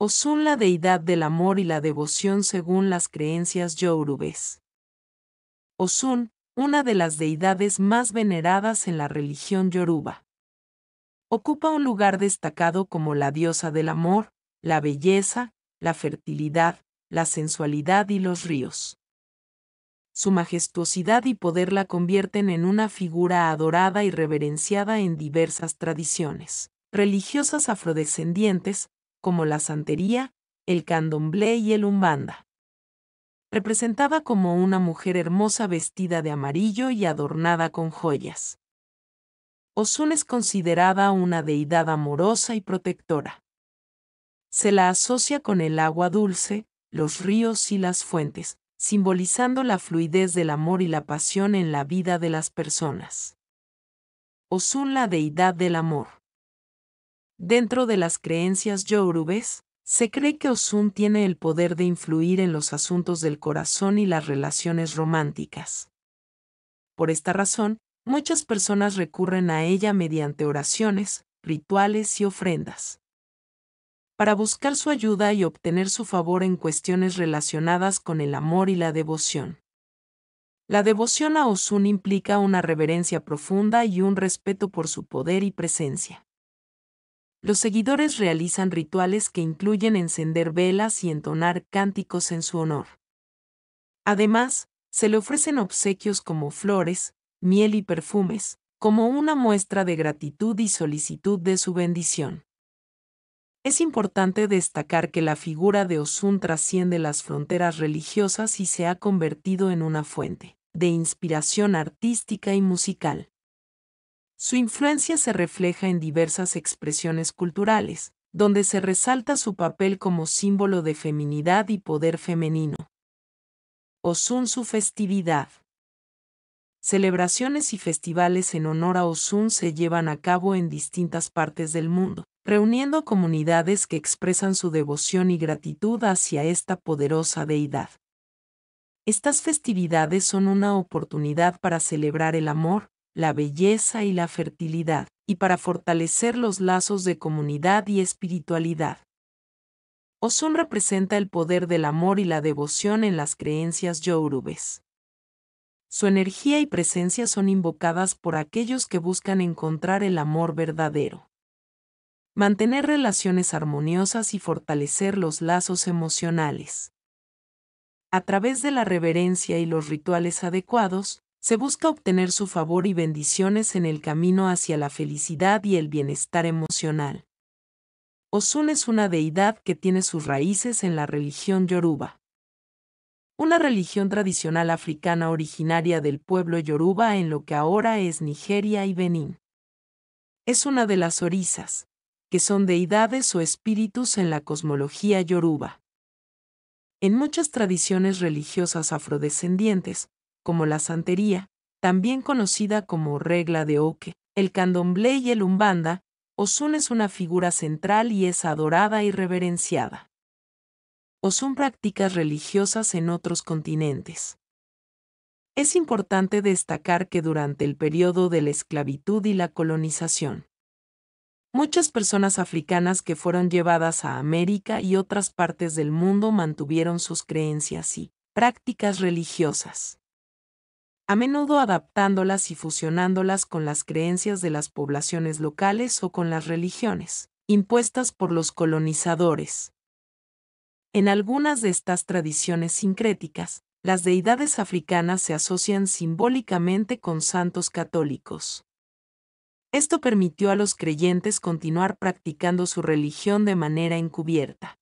Osun la deidad del amor y la devoción según las creencias yorubes. Osun, una de las deidades más veneradas en la religión yoruba. Ocupa un lugar destacado como la diosa del amor, la belleza, la fertilidad, la sensualidad y los ríos. Su majestuosidad y poder la convierten en una figura adorada y reverenciada en diversas tradiciones religiosas afrodescendientes, como la santería, el candomblé y el umbanda. Representaba como una mujer hermosa vestida de amarillo y adornada con joyas. Osun es considerada una deidad amorosa y protectora. Se la asocia con el agua dulce, los ríos y las fuentes, simbolizando la fluidez del amor y la pasión en la vida de las personas. Osun la deidad del amor. Dentro de las creencias yorubes, se cree que Osun tiene el poder de influir en los asuntos del corazón y las relaciones románticas. Por esta razón, muchas personas recurren a ella mediante oraciones, rituales y ofrendas. Para buscar su ayuda y obtener su favor en cuestiones relacionadas con el amor y la devoción. La devoción a Osun implica una reverencia profunda y un respeto por su poder y presencia los seguidores realizan rituales que incluyen encender velas y entonar cánticos en su honor. Además, se le ofrecen obsequios como flores, miel y perfumes, como una muestra de gratitud y solicitud de su bendición. Es importante destacar que la figura de Osun trasciende las fronteras religiosas y se ha convertido en una fuente de inspiración artística y musical. Su influencia se refleja en diversas expresiones culturales, donde se resalta su papel como símbolo de feminidad y poder femenino. Osun su festividad. Celebraciones y festivales en honor a Osun se llevan a cabo en distintas partes del mundo, reuniendo comunidades que expresan su devoción y gratitud hacia esta poderosa deidad. Estas festividades son una oportunidad para celebrar el amor, la belleza y la fertilidad, y para fortalecer los lazos de comunidad y espiritualidad. Osun representa el poder del amor y la devoción en las creencias yorubes. Su energía y presencia son invocadas por aquellos que buscan encontrar el amor verdadero. Mantener relaciones armoniosas y fortalecer los lazos emocionales. A través de la reverencia y los rituales adecuados, se busca obtener su favor y bendiciones en el camino hacia la felicidad y el bienestar emocional. Osun es una deidad que tiene sus raíces en la religión yoruba. Una religión tradicional africana originaria del pueblo yoruba en lo que ahora es Nigeria y Benín. Es una de las orisas, que son deidades o espíritus en la cosmología yoruba. En muchas tradiciones religiosas afrodescendientes, como la santería, también conocida como regla de Oque, el candomblé y el umbanda, Osun es una figura central y es adorada y reverenciada. Osun prácticas religiosas en otros continentes. Es importante destacar que durante el periodo de la esclavitud y la colonización, muchas personas africanas que fueron llevadas a América y otras partes del mundo mantuvieron sus creencias y prácticas religiosas a menudo adaptándolas y fusionándolas con las creencias de las poblaciones locales o con las religiones, impuestas por los colonizadores. En algunas de estas tradiciones sincréticas, las deidades africanas se asocian simbólicamente con santos católicos. Esto permitió a los creyentes continuar practicando su religión de manera encubierta.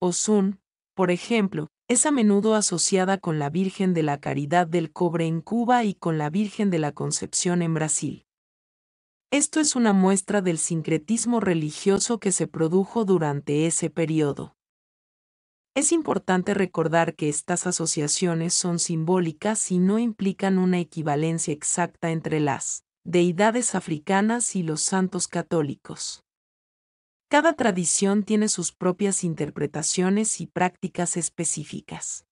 Osun, por ejemplo, es a menudo asociada con la Virgen de la Caridad del Cobre en Cuba y con la Virgen de la Concepción en Brasil. Esto es una muestra del sincretismo religioso que se produjo durante ese periodo. Es importante recordar que estas asociaciones son simbólicas y no implican una equivalencia exacta entre las deidades africanas y los santos católicos. Cada tradición tiene sus propias interpretaciones y prácticas específicas.